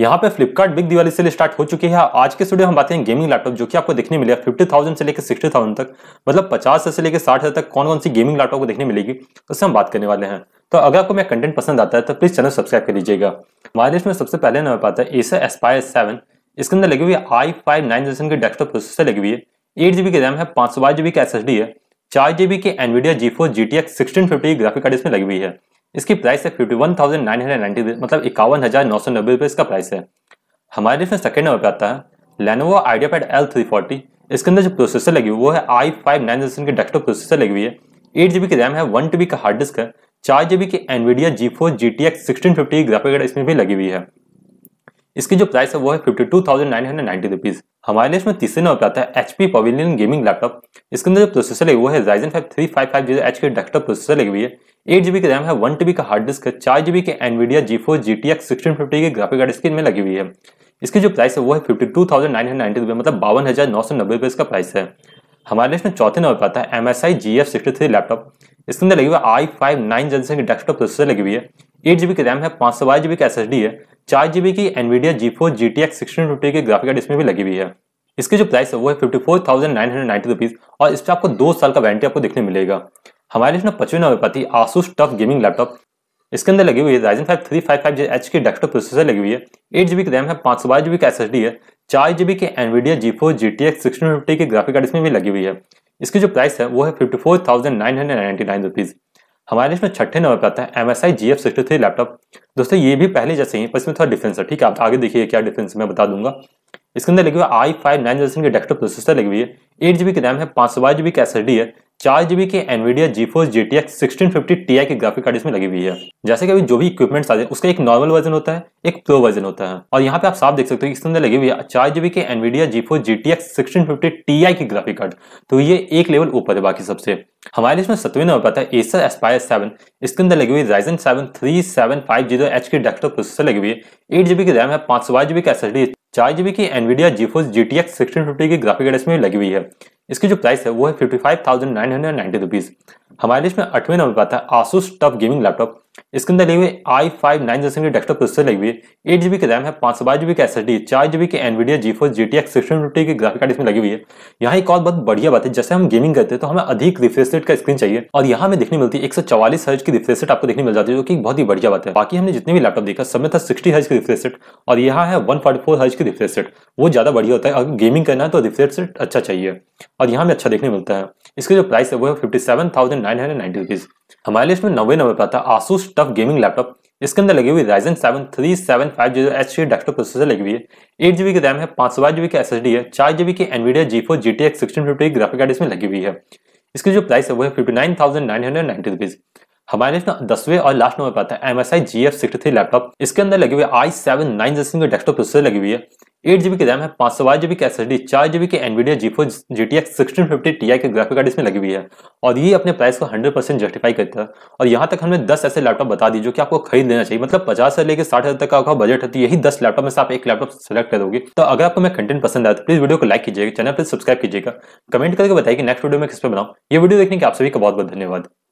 यहाँ पे Flipkart big Diwali sale start हो चुकी है आज के स्टूडियो हम बात करें गेमिंग लैपटॉप जो कि आपको देखने मिलेगा फिफ्टी थाउजेंड से लेकर सिक्सटी थाउजेंड तक मतलब पचास से लेकर साठ हजार तक कौन कौन सी गेमिंग लैपटॉप को देखने मिलेगी उससे हम बात करने वाले हैं तो अगर आपको मेरा कंटेंट पसंद आता है तो प्लीज चैनल सब्सक्राइब कर लीजिएगा हमारे में सबसे पहले नंबर पाता है एसर एस्पायर सेवन इसके अंदर लगी हुई है आई फाइव नाइन जनरेशन की डेस्कटॉप प्रोसेसर लगी हुई है एट जीबी की रैम है पांच सौ बाईस जीबी की एस है चार जीबी की Nvidia G four G T X sixteen fifty graphic card इसमें लगी हुई है इसकी प्राइस है fifty one thousand nine hundred ninety मतलब इक्यावन हज़ार नौ सौ नब्बे रुपये इसका प्राइस है हमारे देश में सेकेंड नंबर पर आता है Lenovo Idea Pad L three forty इसके अंदर जो प्रोसेसर लगी हुई वो है आई फाइव नाइन जनरेशन की डेस्कटॉप प्रोसेसर लगी हुई है एट जी बी की रैम है वन टी बी का हार्ड डिस्क है चार जी बी की Nvidia G four G T X sixteen fifty graphic card इसमें भी लगी हुई है इसकी जो प्राइस है वो है fifty two thousand nine hundred ninety rupees हमारे लिए इसमें तीसरे नंबर पर आता है H P Pavilion gaming laptop इसके अंदर जो प्रोसेसर लगे हुआ है Ryzen five three five five zero H के डेस्कटॉप प्रोसेसर लगी हुई है एट जीबी की रैम है वन टीबी का हार्ड डिस्क है चार जीबी के Nvidia G four G T X sixteen fifty की ग्राफिक कार्ड स्क्रीन में लगी हुई है इसकी जो प्राइस है वो है fifty two thousand nine hundred ninety मतलब बावन हज़ार नौ सौ नब्बे रुपये इसका प्राइस है हमारे लिए इसमें चौथे नंबर पर आता है M S I G F sixty three laptop इसके अंदर लगी हुई है आई फाइव नाइन जनसन की डेस्कटॉप प्रोसेसर लगी हुई है एट जीबी की रैम है पाँच सौ बाईस जीबी की एस एस डी है चार जीबी की Nvidia G four G T X sixteen fifty की ग्राफिक कार्ड इसमें भी लगी हुई है इसकी जो प्राइस है वो है fifty four thousand nine hundred ninety rupees और इस पर आपको दो साल का वारंटी आपको देखने मिलेगा हमारे इसमें पचवी नंबर पर थी आसूस टफ गेमिंग लैपटॉप इसके अंदर लगी हुई है Ryzen five three five five G H की डेस्कटॉप प्रोसेसर लगी हुई है एट जीबी की रैम है पाँच सौ बाईस जीबी का एस है चार जीबी के Nvidia G four G T X sixteen fifty की ग्राफिक कार्ड इसमें भी लगी हुई है इसकी जो प्राइस है वो है fifty four thousand nine hundred ninety nine rupees हमारे इसमें में छठे नंबर पर आता है M S I G F sixty three laptop दोस्तों ये भी पहले जैसे ही पर इसमें थोड़ा डिफरेंस है ठीक है आप आगे देखिए क्या डिफरेंस मैं बता दूंगा इसके अंदर लगी हुई आई फाइव नाइन जनरेशन की डेस्कटॉप प्रोसेसर लगी हुई है एट जीबी की रैम है पांच सौ बारह जीबी की एस है चार जीबी के एनवीडिया जीफोर्स जीटीएक्स 1650 टीआई की ग्राफिक कार्ड इसमें लगी हुई है जैसे कि अभी जो भी इक्विपमेंट्स आते हैं उसका एक नॉर्मल वर्जन होता है एक प्रो वर्जन होता है और यहाँ पे आप साफ देख सकते हो इसके अंदर लगी हुई है चार जीबी के Nvidia G GeForce GTX T T I की ग्राफिक कार्ड तो ये एक लेवल ऊपर है बाकी सबसे हमारे इसमें सत्रहवें नंबर पर है एसर एस्पायर सेवन इसके अंदर लगी हुई Ryzen seven three seven five zero H की डेस्कटॉप प्रोसेसर लगी हुई है एट जीबी की रैम है पांच सौ बारह जीबी की एस चार जीबी की Nvidia GeForce G T X sixteen fifty की ग्राफिक एड्रेस में लगी हुई है इसकी जो प्राइस है वो है fifty five thousand nine hundred ninety rupees हमारे लिस्ट में अठवें नंबर पर था आसूस टफ गेमिंग लैपटॉप इसके अंदर लगी हुई आई फाइव नाइन जैसे डेस्कटॉप प्रोसेसर लगी हुई है एट जीबी की रैम है पांच सौ बाईस जीबी की एस एस डी चार जीबी के Nvidia G four G T X sixteen fifty की ग्राफिक कार्ड इसमें लगी हुई है यहाँ एक और बहुत बढ़िया बात है जैसे हम गेमिंग करते हैं तो हमें अधिक रिफ्रेश रेट का स्क्रीन चाहिए और यहाँ हमें देखने मिलती है एक सौ चवालीस हर्ज की रिफ्रेश रेट आपको देखने मिल जाती है जो कि बहुत ही बढ़िया बात है बाकी हमने जितने भी लैपटॉप देखा सब में था सिक्सटी हर्ज की रिफ्रेश रेट और यहाँ है वन फोर्टी फोर हर्ज की रिफ्रेश रेट वो ज़्यादा बढ़िया होता है अगर गेमिंग करना है तो रिफ्रेश रेट अच्छा चाहिए और यहाँ भी अच्छा देखने मिलता है इसका जो प्राइस है वो है fifty seven thousand nine hundred ninety rupees हमारे लिस्ट में नवे नंबर पर था आसूस टफ गेमिंग लैपटॉप इसके अंदर लगी हुई Ryzen seven three seven five zero H सी डेस्कटॉप प्रोसेसर लगी हुई है एट जीबी की रैम है पांच सौ जीबी की एस एस डी है चार जीबी की Nvidia G four G T X sixteen fifty graphic card इसमें लगी हुई है इसकी जो प्राइस है वो है fifty nine thousand nine hundred ninety rupees हमारे लिस्ट में दसवें और लास्ट नंबर पर आता है M S I G F sixty three laptop इसके अंदर लगी हुई आई सेवन नाइन जैसी डेस्कटॉप प्रोसेसर लगी हुई है एट जीबी की रैम है पांच सौ जीबी की एस एस डी चार जीबी की Nvidia GeForce G T X sixteen fifty T I के ग्राफिक कार्ड इसमें लगी हुई है और ये अपने प्राइस को हंड्रेड परसेंट जस्टिफाई करता है और यहाँ तक हमने दस ऐसे लैपटॉप बता दी जो कि आपको खरीद लेना चाहिए मतलब पचास से लेकर साठ हज़ार तक का बजट है तो यही दस लैपटॉप में से आप एक लैपटॉप सेलेक्ट करोगे तो अगर आपको मैं कंटेंट पसंद आया तो प्लीज वीडियो को लाइक कीजिएगा चैनल पर सब्सक्राइब कीजिएगा कमेंट करके बताइए कि नेक्स्ट वीडियो में किस पर बनाऊँ ये वीडियो देखने के आप सभी का बहुत बहुत धन्यवाद